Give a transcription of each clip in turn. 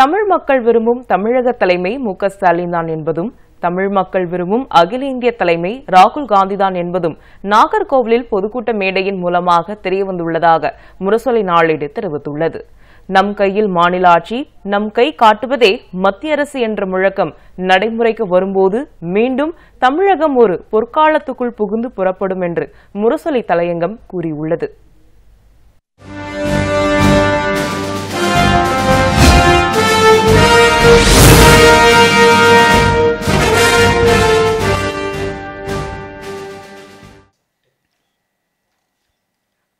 தமிழ் மக்கள் விரும்பும் தமிழக தலைமை மு ஸ்டாலின் தான் என்பதும் தமிழ் மக்கள் விரும்பும் அகில இந்திய தலைமை ராகுல் காந்திதான் என்பதும் நாகர்கோவிலில் பொதுக்கூட்ட மேடையின் மூலமாக தெரியவந்துள்ளதாக முரசொலி நாளேடு தெரிவித்துள்ளது நம் கையில் மாநில ஆட்சி நம் கை காட்டுவதே மத்திய அரசு என்ற முழக்கம் நடைமுறைக்கு வரும்போது மீண்டும் தமிழகம் ஒரு பொற்காலத்துக்குள் புகுந்து புறப்படும் என்று முரசொலி தலையங்கம் கூறியுள்ளது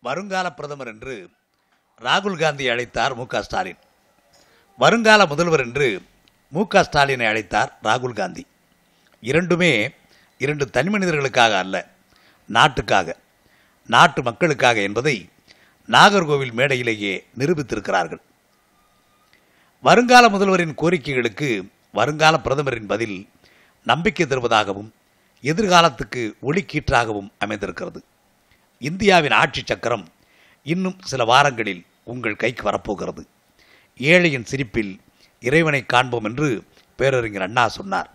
வருங்கால பிரதமர் என்று ராகுல் காந்தி அழைத்தார் மு ஸ்டாலின் வருங்கால முதல்வர் என்று மு ஸ்டாலினை அழைத்தார் ராகுல் காந்தி இரண்டுமே இரண்டு தனிமனிதர்களுக்காக அல்ல நாட்டுக்காக நாட்டு மக்களுக்காக என்பதை நாகர்கோவில் மேடையிலேயே நிரூபித்திருக்கிறார்கள் வருங்கால முதல்வரின் கோரிக்கைகளுக்கு வருங்கால பிரதமரின் பதில் நம்பிக்கை தருவதாகவும் எதிர்காலத்துக்கு ஒளிக்கீற்றாகவும் அமைந்திருக்கிறது இந்தியாவின் ஆட்சி சக்கரம் இன்னும் சில வாரங்களில் உங்கள் கைக்கு வரப்போகிறது ஏழையின் சிரிப்பில் இறைவனை காண்போம் என்று பேரறிஞர் அண்ணா சொன்னார்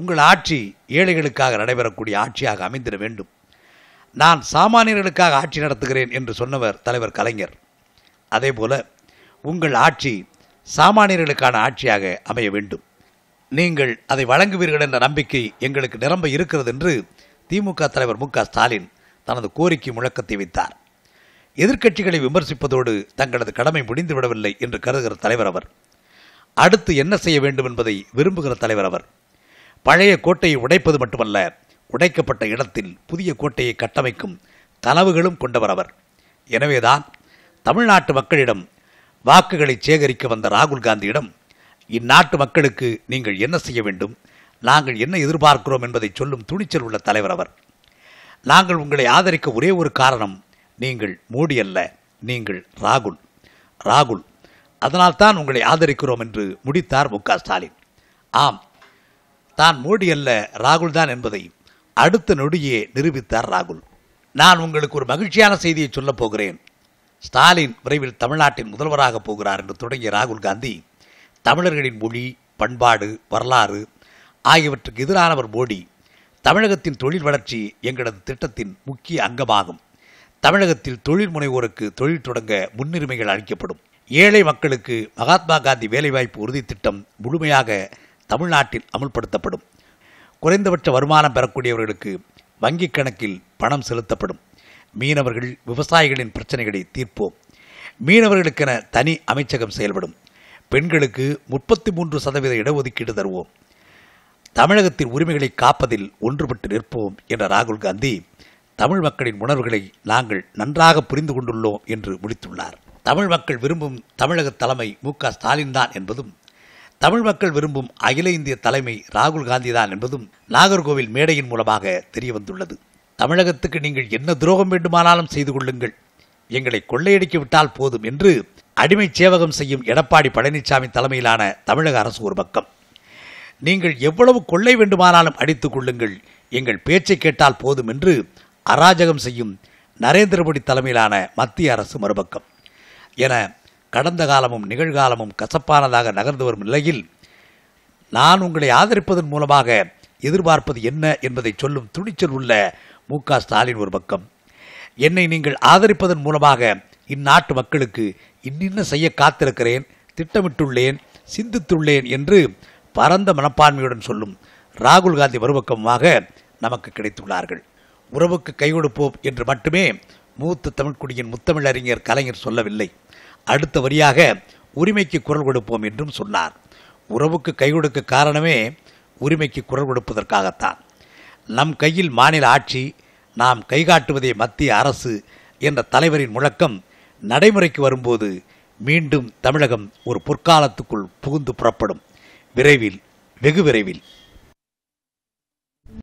உங்கள் ஆட்சி ஏழைகளுக்காக நடைபெறக்கூடிய ஆட்சியாக அமைந்திட வேண்டும் நான் சாமானியர்களுக்காக ஆட்சி நடத்துகிறேன் என்று சொன்னவர் தலைவர் கலைஞர் அதேபோல உங்கள் ஆட்சி சாமானியர்களுக்கான ஆட்சியாக அமைய வேண்டும் நீங்கள் அதை வழங்குவீர்கள் என்ற நம்பிக்கை எங்களுக்கு நிரம்ப இருக்கிறது என்று திமுக தலைவர் மு ஸ்டாலின் தனது கோரிக்கை முழக்கத்தை வைத்தார் எதிர்க்கட்சிகளை விமர்சிப்பதோடு தங்களது கடமை முடிந்துவிடவில்லை என்று கருதுகிற தலைவர் அவர் அடுத்து என்ன செய்ய வேண்டும் என்பதை விரும்புகிற தலைவர் அவர் பழைய கோட்டையை உடைப்பது மட்டுமல்ல உடைக்கப்பட்ட இடத்தில் புதிய கோட்டையை கட்டமைக்கும் கனவுகளும் கொண்டவர் அவர் எனவேதான் தமிழ்நாட்டு மக்களிடம் வாக்குகளை சேகரிக்க வந்த ராகுல் காந்தியிடம் இந்நாட்டு மக்களுக்கு நீங்கள் என்ன செய்ய வேண்டும் நாங்கள் என்ன எதிர்பார்க்கிறோம் என்பதை சொல்லும் துணிச்சல் உள்ள தலைவர் அவர் நாங்கள் உங்களை ஆதரிக்க ஒரே ஒரு காரணம் நீங்கள் மோடி அல்ல நீங்கள் ராகுல் ராகுல் அதனால்தான் உங்களை ஆதரிக்கிறோம் என்று முடித்தார் மு ஸ்டாலின் ஆம் தான் மோடி அல்ல ராகுல் தான் என்பதை அடுத்த நொடியே நிரூபித்தார் ராகுல் நான் உங்களுக்கு ஒரு மகிழ்ச்சியான செய்தியை சொல்லப் போகிறேன் ஸ்டாலின் விரைவில் தமிழ்நாட்டின் முதல்வராக போகிறார் என்று தொடங்கிய ராகுல் காந்தி தமிழர்களின் மொழி பண்பாடு வரலாறு ஆகியவற்றுக்கு எதிரானவர் மோடி தமிழகத்தின் தொழில் வளர்ச்சி எங்களது திட்டத்தின் முக்கிய அங்கமாகும் தமிழகத்தில் தொழில் முனைவோருக்கு தொழில் தொடங்க முன்னுரிமைகள் அளிக்கப்படும் ஏழை மக்களுக்கு மகாத்மா காந்தி வேலைவாய்ப்பு உறுதி திட்டம் முழுமையாக தமிழ்நாட்டில் அமல்படுத்தப்படும் குறைந்தபட்ச வருமானம் பெறக்கூடியவர்களுக்கு வங்கிக் கணக்கில் பணம் செலுத்தப்படும் மீனவர்கள் விவசாயிகளின் பிரச்சனைகளை தீர்ப்போம் மீனவர்களுக்கென தனி அமைச்சகம் செயல்படும் பெண்களுக்கு முப்பத்தி மூன்று சதவீத இடஒதுக்கீடு தருவோம் தமிழகத்தின் உரிமைகளை காப்பதில் ஒன்றுபட்டு நிற்போம் என்ற ராகுல் காந்தி தமிழ் மக்களின் உணர்வுகளை நாங்கள் நன்றாக புரிந்து கொண்டுள்ளோம் என்று முடித்துள்ளார் தமிழ் மக்கள் விரும்பும் தமிழக தலைமை மு க ஸ்டாலின் தான் என்பதும் தமிழ் மக்கள் விரும்பும் அகில இந்திய தலைமை ராகுல் காந்தி தான் என்பதும் நாகர்கோவில் மேடையின் மூலமாக தெரிய வந்துள்ளது தமிழகத்துக்கு நீங்கள் என்ன துரோகம் வேண்டுமானாலும் செய்து கொள்ளுங்கள் எங்களை கொள்ளையடிக்க விட்டால் போதும் என்று அடிமை சேவகம் செய்யும் எடப்பாடி பழனிசாமி தலைமையிலான தமிழக அரசு ஒரு பக்கம் நீங்கள் எவ்வளவு கொள்ளை வேண்டுமானாலும் அடித்துக் கொள்ளுங்கள் எங்கள் பேச்சை கேட்டால் போதும் என்று அராஜகம் செய்யும் நரேந்திர மோடி தலைமையிலான மத்திய அரசு மறுபக்கம் என கடந்த காலமும் நிகழ்காலமும் கசப்பானதாக நகர்ந்து வரும் நிலையில் நான் உங்களை ஆதரிப்பதன் மூலமாக எதிர்பார்ப்பது என்ன என்பதை சொல்லும் துணிச்சல் உள்ள மு ஸ்டாலின் ஒரு பக்கம் என்னை நீங்கள் ஆதரிப்பதன் மூலமாக இந்நாட்டு மக்களுக்கு இன்னின்ன செய்ய காத்திருக்கிறேன் திட்டமிட்டுள்ளேன் சிந்தித்துள்ளேன் என்று பரந்த மனப்பான்மையுடன் சொல்லும் ராகுல் காந்தி மறுபக்கமாக நமக்கு கிடைத்துள்ளார்கள் உறவுக்கு கைகொடுப்போம் என்று மட்டுமே மூத்த தமிழ்குடியின் முத்தமிழறிஞர் கலைஞர் சொல்லவில்லை அடுத்த வரியாக உரிமைக்கு குரல் கொடுப்போம் என்றும் சொன்னார் உறவுக்கு கை கொடுக்க காரணமே உரிமைக்கு குரல் கொடுப்பதற்காகத்தான் நம் கையில் மாநில ஆட்சி நாம் கைகாட்டுவதே மத்திய அரசு என்ற தலைவரின் முழக்கம் நடைமுறைக்கு வரும்போது மீண்டும் தமிழகம் ஒரு பொற்காலத்துக்குள் புகுந்து புறப்படும் விரைவில் வெகு விரைவில்